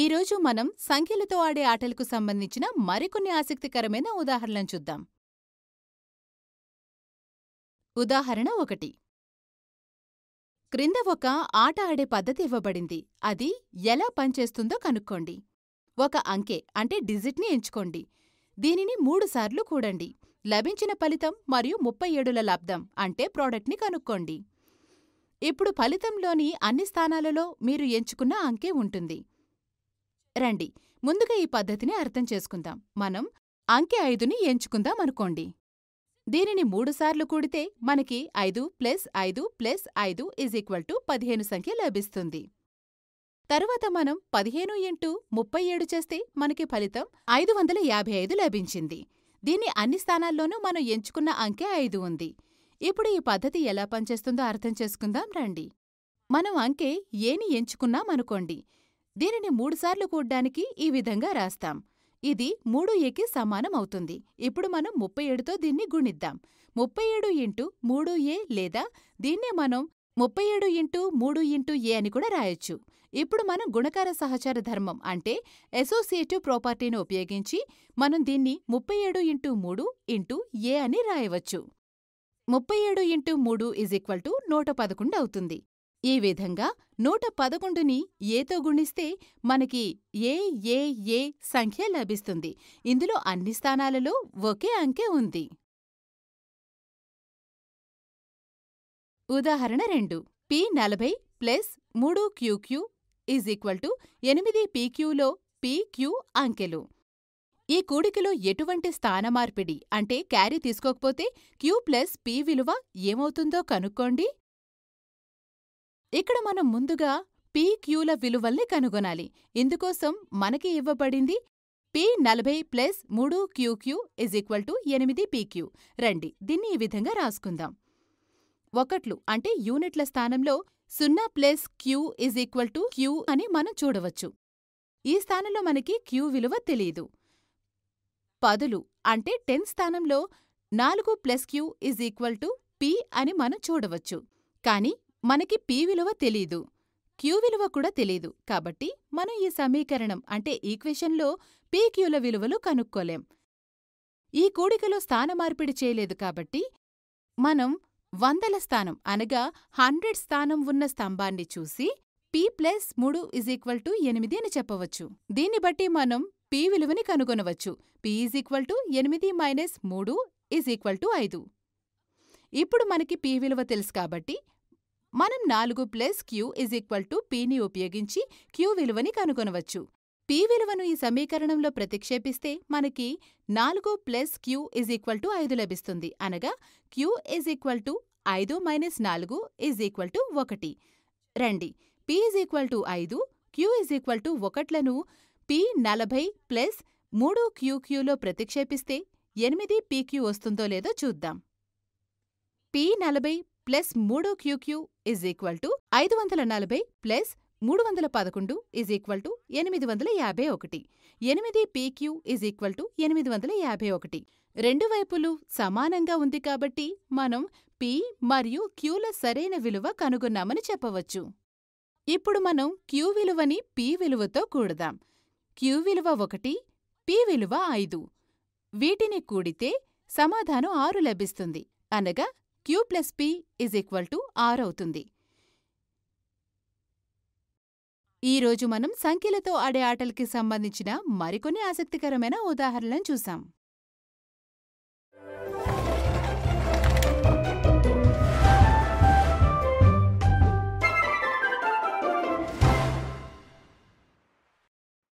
ఈరోజు మనం సంఖ్యలతో ఆడే ఆటలకు సంబంధించిన మరికొన్ని ఆసక్తికరమైన ఉదాహరణలను చూద్దాం ఉదాహరణ ఒకటి క్రింద ఒక ఆట ఆడే పద్ధతి ఇవ్వబడింది అది ఎలా పనిచేస్తుందో కనుక్కోండి ఒక అంకె అంటే డిజిట్ని ఎంచుకోండి దీనిని మూడుసార్లు కూడండి లభించిన ఫలితం మరియు ముప్పై ఏడుల లబ్దం అంటే ప్రోడక్ట్ని కనుక్కోండి ఇప్పుడు ఫలితంలోని అన్ని స్థానాలలో మీరు ఎంచుకున్న అంకె ఉంటుంది రండి ముందుగా ఈ పద్ధతిని అర్థం చేసుకుందాం మనం అంకె ఐదుని ఎంచుకుందాం అనుకోండి దీనిని మూడుసార్లు కూడితే మనకి ఐదు ప్లస్ ఐదు ప్లస్ ఐదు ఇజ్ ఈక్వల్ టు పదిహేను సంఖ్య లభిస్తుంది తరువాత మనం పదిహేను ఇంటూ ముప్పై ఏడు చేస్తే మనకి ఫలితం ఐదు వందల యాభై ఐదు లభించింది దీన్ని అన్ని స్థానాల్లోనూ మనం ఎంచుకున్న అంకె ఐదు ఉంది ఇప్పుడు ఈ పద్ధతి ఎలా పనిచేస్తుందో అర్థం చేసుకుందాం రండి మనం అంకె ఏని ఎంచుకున్నాం అనుకోండి దీనిని మూడుసార్లు కూడ్డానికి ఈ విధంగా రాస్తాం ఇది మూడు ఏకి సమానం అవుతుంది ఇప్పుడు మనం ముప్పై ఏడుతో దీన్ని గుణిద్దాం ముప్పై ఏడు ఇంటూ మూడు ఏ లేదా దీన్నే మనం ముప్పై ఏడు ఇంటూ మూడు ఇంటూ ఏ అని కూడా రాయొచ్చు ఇప్పుడు మనం గుణకార సహచార ధర్మం అంటే అసోసియేటివ్ ప్రాపర్టీని ఉపయోగించి మనం దీన్ని ముప్పై ఏడు ఇంటూ మూడు ఇంటూ ఏ అని రాయవచ్చు ముప్పై ఏడు ఇంటూ మూడు ఈజ్ ఈక్వల్ టు నూట పదకొండు అవుతుంది ఈ విధంగా నూట పదకొండుని ఏతో గుణిస్తే మనకి ఏ ఏ ఏ సంఖ్య లభిస్తుంది ఇందులో అన్ని స్థానాలలో ఒకే అంకె ఉంది ఉదాహరణ రెండు పి నలభై ప్లస్ మూడు క్యూక్యూ ఈజ్ ఈక్వల్ టు ఎనిమిది పీక్యూలో పీక్యూ అంకెలు ఈ కూడికలో ఎటువంటి స్థానమార్పిడి అంటే క్యారీ తీసుకోకపోతే క్యూ ప్లస్ పి విలువ ఏమవుతుందో కనుక్కోండి ఇక్కడ మనం ముందుగా పీ క్యూల విలువల్ని కనుగొనాలి ఇందుకోసం మనకి ఇవ్వబడింది పి నలభై ప్లస్ మూడు క్యూక్యూ ఇజ్ ఈక్వల్ టు ఎనిమిది పీక్యూ రండి దీన్ని ఈ విధంగా రాసుకుందాం ఒకట్లు అంటే యూనిట్ల స్థానంలో సున్నా plus Q is equal to Q అని మనం చూడవచ్చు ఈ స్థానంలో మనకి క్యూ విలువ తెలియదు పదులు అంటే టెన్ స్థానంలో నాలుగు plus Q is equal to P అని మనం చూడవచ్చు కానీ మనకి పి విలువ తెలీదు క్యూ విలువ కూడా తెలీదు కాబట్టి మనం ఈ సమీకరణం అంటే ఈక్వేషన్లో పీక్యూల విలువలు కనుక్కోలేం ఈ కూడికలో స్థానమార్పిడి చేయలేదు కాబట్టి మనం వందల స్థానం అనగా హండ్రెడ్ స్థానం ఉన్న స్తంభాన్ని చూసి పి ప్లస్ మూడు ఇజ్ ఈక్వల్ టు ఎనిమిది అని చెప్పవచ్చు దీన్ని బట్టి మనం పి విలువని కనుగొనవచ్చు పి ఈజ్ ఈక్వల్ టు ఎనిమిది మైనస్ మూడు ఇజ్ ఈక్వల్ టు ఐదు ఇప్పుడు మనకి పి విలువ తెలుసు కాబట్టి మనం నాలుగు plus Q is equal to పీని ఉపయోగించి క్యూ విలువని కనుగొనవచ్చు పీ విలువను ఈ సమీకరణంలో ప్రతిక్షేపిస్తే మనకి నాలుగు plus Q is equal to ఐదు లభిస్తుంది అనగా క్యూ ఇజ్ ఈక్వల్ టు ఐదు మైనస్ నాలుగు ఇజ్ ఈక్వల్ టు ఒకటి రండి పీ ఇజ్ ఈక్వల్ టు ఐదు క్యూ ఇజ్ ఈక్వల్ టు ఒకట్లను పీ నలభై ప్లస్ మూడు క్యూ క్యూలో ప్రతిక్షేపిస్తే ఎనిమిది పీక్యూ వస్తుందో లేదో చూద్దాం పి నలభై ప్లస్ మూడు క్యూక్యూ ఇజ్ ఈక్వల్ టు ఐదు వందల నలభై ప్లస్ మూడు వందల పదకొండు ఇజ్ ఈక్వల్ టు ఎనిమిది వందల యాభై ఒకటి ఎనిమిది పీక్యూ ఇజ్ ఈక్వల్ టు ఎనిమిది వందల యాభై ఒకటి రెండు వైపులు సమానంగా ఉంది కాబట్టి మనం పి మరియు క్యూల సరైన విలువ కనుగొన్నామని చెప్పవచ్చు ఇప్పుడు మనం క్యూ విలువని పి విలువతో కూడదాం క్యూ విలువ ఒకటి పి విలువ ఐదు వీటిని కూడితే సమాధానం ఆరు లభిస్తుంది అనగా Q plus P is equal to R అవుతుంది ఈరోజు మనం సంఖ్యలతో ఆడే ఆటలకి సంబంధించిన మరికొన్ని ఆసక్తికరమైన ఉదాహరణలను చూసాం